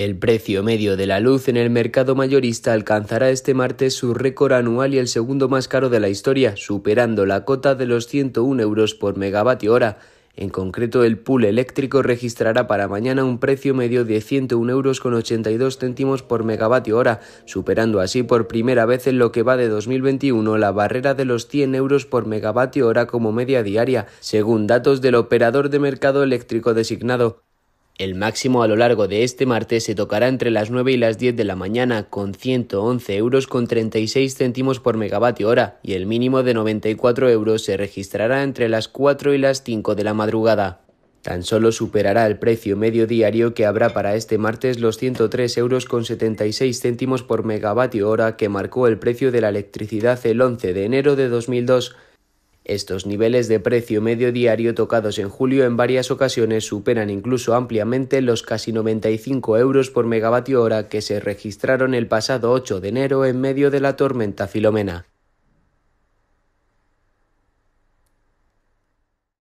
El precio medio de la luz en el mercado mayorista alcanzará este martes su récord anual y el segundo más caro de la historia, superando la cota de los 101 euros por megavatio hora. En concreto, el pool eléctrico registrará para mañana un precio medio de 101 euros con 82 céntimos por megavatio hora, superando así por primera vez en lo que va de 2021 la barrera de los 100 euros por megavatio hora como media diaria, según datos del operador de mercado eléctrico designado. El máximo a lo largo de este martes se tocará entre las 9 y las 10 de la mañana con 111,36 euros con por megavatio hora y el mínimo de 94 euros se registrará entre las 4 y las 5 de la madrugada. Tan solo superará el precio medio diario que habrá para este martes los 103,76 euros con por megavatio hora que marcó el precio de la electricidad el 11 de enero de 2002 estos niveles de precio medio diario tocados en julio en varias ocasiones superan incluso ampliamente los casi 95 euros por megavatio hora que se registraron el pasado 8 de enero en medio de la tormenta Filomena.